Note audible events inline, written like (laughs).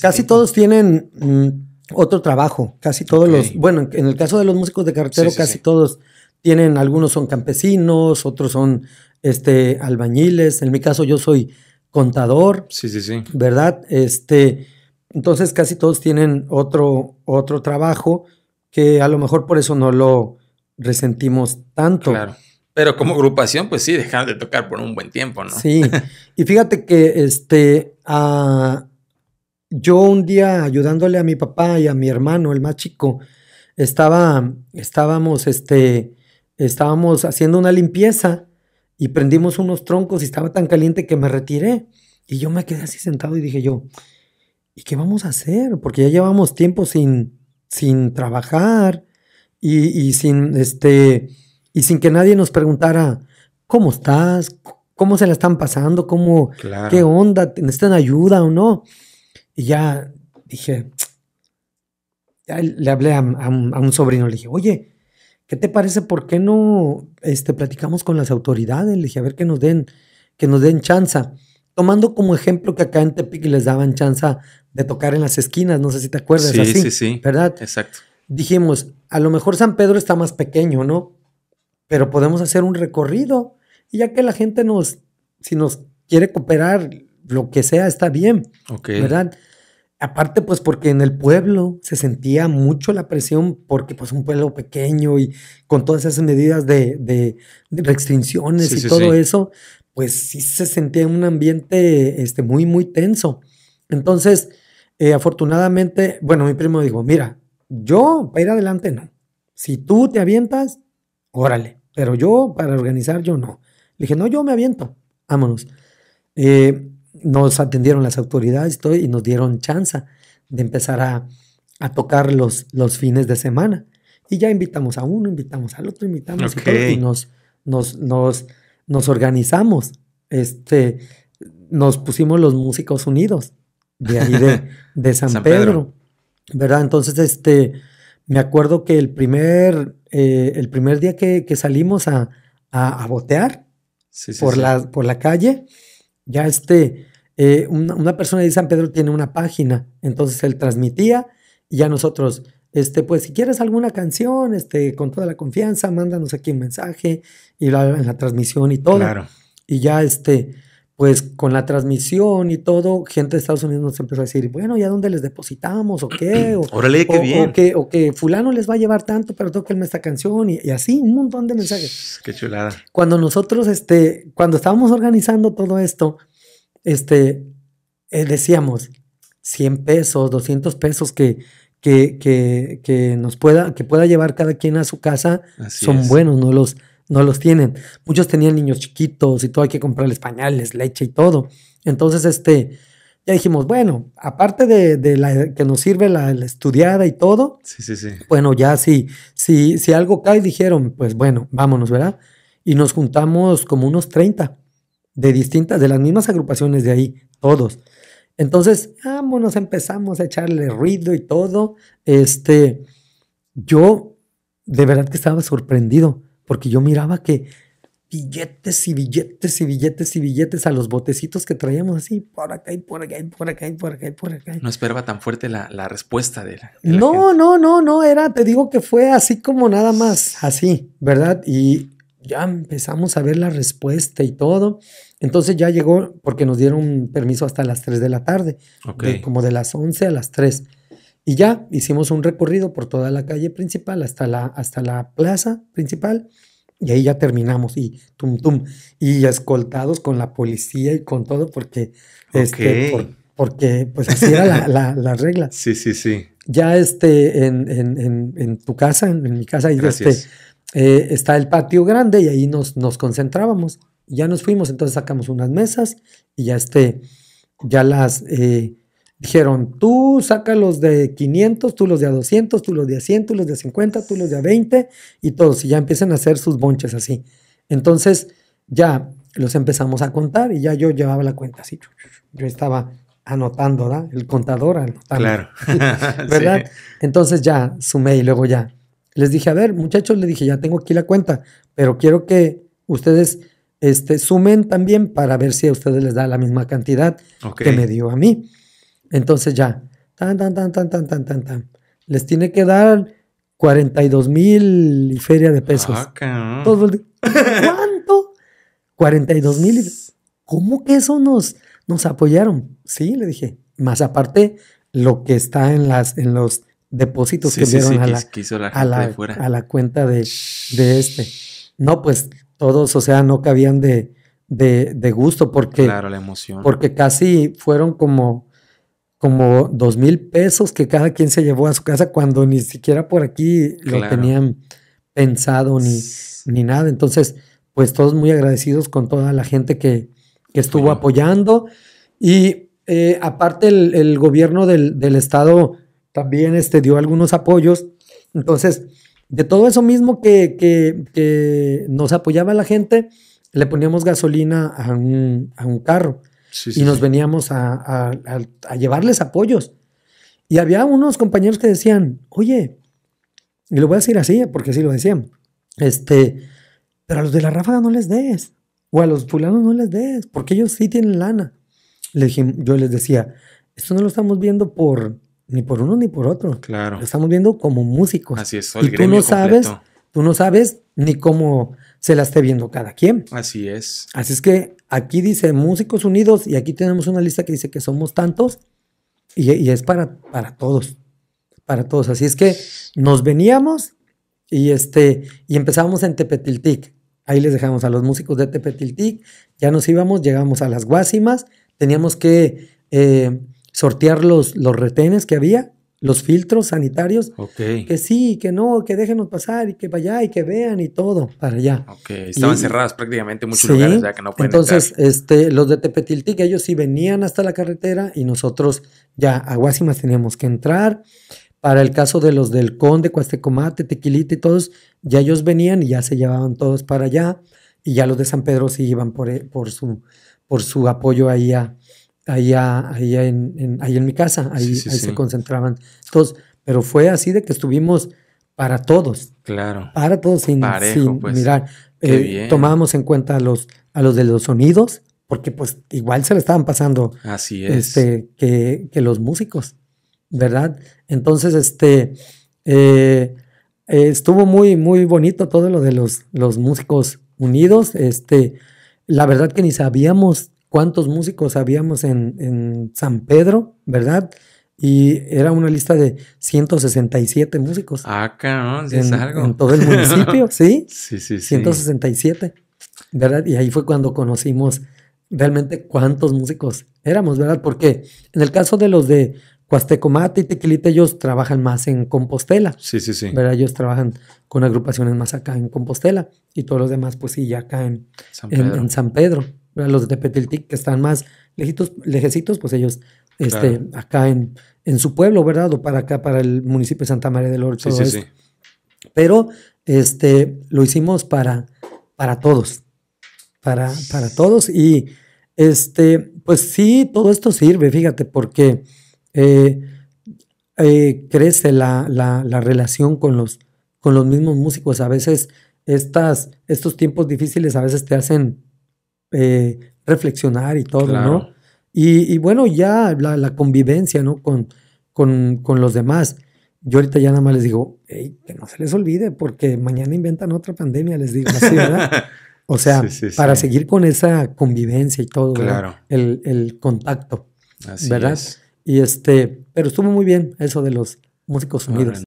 Casi todos tienen mm, otro trabajo, casi todos los, bueno, en el caso de los músicos de carretero, casi todos tienen, algunos son campesinos, otros son este, albañiles, en mi caso yo soy contador, sí, sí, sí. ¿verdad? Este, entonces casi todos tienen otro, otro trabajo que a lo mejor por eso no lo resentimos tanto. Claro. Pero como agrupación, pues sí, dejaron de tocar por un buen tiempo, ¿no? Sí. (laughs) Y fíjate que este, a, yo un día ayudándole a mi papá y a mi hermano, el más chico, estaba, estábamos, este, estábamos haciendo una limpieza y prendimos unos troncos y estaba tan caliente que me retiré. Y yo me quedé así sentado y dije yo, ¿y qué vamos a hacer? Porque ya llevamos tiempo sin, sin trabajar y, y sin, este, y sin que nadie nos preguntara, ¿cómo estás? ¿Cómo se la están pasando? ¿Cómo, ¿Qué onda? ¿Necesitan ayuda o no? Y ya dije, (tsk) ya le hablé a, un sobrino, le dije, oye, ¿qué te parece? ¿Por qué no este, platicamos con las autoridades? Le dije, a ver que nos den, que nos den chanza. Tomando como ejemplo que acá en Tepic les daban chanza de tocar en las esquinas, no sé si te acuerdas. Sí, sí, sí. ¿Verdad? Exacto. Dijimos, a lo mejor San Pedro está más pequeño, ¿no? Pero podemos hacer un recorrido. Y ya que la gente nos, si nos quiere cooperar, lo que sea, está bien. ¿Verdad? Aparte, pues porque en el pueblo se sentía mucho la presión, porque pues un pueblo pequeño y con todas esas medidas de, de, restricciones y todo eso, pues sí se sentía un ambiente este, muy, muy tenso. Entonces, eh, afortunadamente, bueno, mi primo dijo, mira, yo para ir adelante no. Si tú te avientas, órale, pero yo para organizar yo no. Le dije, no, yo me aviento, vámonos. Eh, nos atendieron las autoridades todo, y nos dieron chance de empezar a, a tocar los, los, fines de semana. Y ya invitamos a uno, invitamos al otro, invitamos a todo, y nos, nos, nos, nos organizamos. Este, nos pusimos los músicos unidos de ahí de, (laughs) San, Pedro, ¿verdad? Entonces, este, me acuerdo que el primer, eh, el primer día que, salimos a, botear por, La, por la calle, ya este, eh, una, persona de San Pedro tiene una página, entonces él transmitía y ya nosotros, este, pues si quieres alguna canción, este, con toda la confianza, mándanos aquí un mensaje y la, en la transmisión y todo. Claro. Y ya este, pues con la transmisión y todo, gente de Estados Unidos nos empezó a decir, bueno, ¿ya dónde les depositamos o qué? (clears throat) O, qué bien. O que, fulano les va a llevar tanto, pero toquenme esta canción y, y, así un montón de mensajes. Qué chulada. Cuando nosotros, este, cuando estábamos organizando todo esto, este, eh, decíamos, 100 pesos, 200 pesos que, que, que, que, nos pueda, que pueda llevar cada quien a su casa son buenos, no los, no los tienen. Muchos tenían niños chiquitos y todo, hay que comprarles pañales, leche y todo. Entonces, este, ya dijimos, bueno, aparte de, la que nos sirve la, estudiada y todo, sí, sí, sí. bueno, ya sí si, si algo cae, dijeron, pues bueno, vámonos, ¿verdad? Y nos juntamos como unos 30 de distintas, de las mismas agrupaciones de ahí, todos. Entonces, vámonos, empezamos a echarle ruido y todo. Este, yo de verdad que estaba sorprendido, porque yo miraba que billetes y billetes y billetes y billetes a los botecitos que traíamos así, por acá y por acá y por acá y por acá y por acá. No esperaba tan fuerte la, respuesta de la. no, no, no, no, era, te digo que fue así como nada más, así, ¿verdad? Y ya empezamos a ver la respuesta y todo. Entonces ya llegó, porque nos dieron permiso hasta las 3 de la tarde, como de las 11 a las 3. Y ya hicimos un recorrido por toda la calle principal hasta la, hasta la plaza principal. Y ahí ya terminamos y tum tum. Y escoltados con la policía y con todo, porque, este, porque pues así era la, regla. (laughs) Sí, sí, sí. Ya este, en, en, en tu casa, en, mi casa, y este, eh, está el patio grande y ahí nos, nos concentrábamos. Ya nos fuimos, entonces sacamos unas mesas y ya este, ya las eh, dijeron, tú saca los de 500, tú los de a 200, tú los de 100, tú los de 50, tú los de 20 y todos, y ya empiezan a hacer sus bonches así. Entonces ya los empezamos a contar y ya yo llevaba la cuenta así. Yo estaba anotando, ¿verdad? El contador anotando. Claro. (laughs) (laughs) ¿Verdad? Entonces ya sumé y luego ya les dije, a ver, muchachos, le dije, ya tengo aquí la cuenta, pero quiero que ustedes este, sumen también para ver si a ustedes les da la misma cantidad que me dio a mí. Entonces ya, tan, tan, tan, tan, tan, tan, tan, tan. Les tiene que dar 42 mil y feria de pesos. Ah, ¿Cuánto? 42 (laughs) mil. ¿Cómo que eso nos, nos apoyaron? Sí, le dije. Más aparte, lo que está en, las, en los depósitos que vieron a, la, a, cuenta de, este. No, pues todos, o sea, no cabían de, de, gusto porque... Porque casi fueron como como dos mil pesos que cada quien se llevó a su casa cuando ni siquiera por aquí lo tenían pensado ni, ni nada. Entonces, pues todos muy agradecidos con toda la gente que, estuvo apoyando. Y eh, aparte el, gobierno del, del, estado también este, dio algunos apoyos. Entonces, de todo eso mismo que, nos apoyaba la gente, le poníamos gasolina a un, carro y nos veníamos a, llevarles apoyos. Y había unos compañeros que decían, oye, y lo voy a decir así, porque así lo decían, este, pero a los de la ráfaga no les des, o a los fulanos no les des, porque ellos sí tienen lana. yo les decía, esto no lo estamos viendo por, ni por uno ni por otro. Claro. estamos viendo como músicos. Así es, y tú no sabes, tú no sabes ni cómo se la esté viendo cada quien. Así es. Así es que aquí dice Músicos Unidos y aquí tenemos una lista que dice que somos tantos y, es para, para todos. Para todos. Así es que nos veníamos y este y empezamos en Tepetiltic. Ahí les dejamos a los músicos de Tepetiltic. Ya nos íbamos, llegamos a las Guásimas. Teníamos que eh, sortear los, los retenes que había, los filtros sanitarios. Que sí, que no, que déjenos pasar y que vaya y que vean y todo para allá. Ok, estaban cerradas prácticamente muchos lugares ya que no pueden Entonces, este, los de Tepetiltic, ellos sí venían hasta la carretera y nosotros ya a Guasimas teníamos que entrar. Para el caso de los del Conde, Cuastecomate, Tequilita y todos, ya ellos venían y ya se llevaban todos para allá. Y ya los de San Pedro sí iban por, eh, por, su, por su apoyo ahí a, allá, allá en, ahí en mi casa, ahí, se concentraban todos. Pero fue así de que estuvimos para todos. Claro. Para todos sin, pues. mirar. Eh, tomábamos en cuenta a los, a los de los sonidos, porque pues igual se le estaban pasando. Así Este, que, los músicos, ¿verdad? Entonces, este, eh, estuvo muy, muy bonito todo lo de los, los músicos unidos. Este, la verdad que ni sabíamos cuántos músicos habíamos en, en San Pedro, ¿verdad? Y era una lista de 167 músicos. acá ah, ¿no? es algo. En todo el municipio, ¿sí? (laughs) Sí, sí, sí. 167, ¿verdad? Y ahí fue cuando conocimos realmente cuántos músicos éramos, ¿verdad? Porque en el caso de los de Cuastecomate y Tequilite, ellos trabajan más en Compostela. Sí, sí, sí. ¿Verdad? Ellos trabajan con agrupaciones más acá en Compostela y todos los demás, pues sí, ya acá en San Pedro los de Petiltic que están más lejitos, lejecitos, pues ellos este, acá en, en su pueblo, ¿verdad? O para acá, para el municipio de Santa María del Oro. Sí, sí, sí. Pero este, lo hicimos para, para todos, para, para todos. Y este, pues sí, todo esto sirve, fíjate, porque eh, eh, crece la, la, relación con los, con los mismos músicos. A veces estas, estos tiempos difíciles a veces te hacen eh, reflexionar y todo, ¿no? Y, bueno, ya la, la convivencia, ¿no? Con, con, con, los demás. Yo ahorita ya nada más les digo, hey, que no se les olvide, porque mañana inventan otra pandemia, les digo así, ¿verdad? (laughs) O sea, para seguir con esa convivencia y todo, el, contacto, ¿verdad? Y este, pero estuvo muy bien eso de los músicos unidos.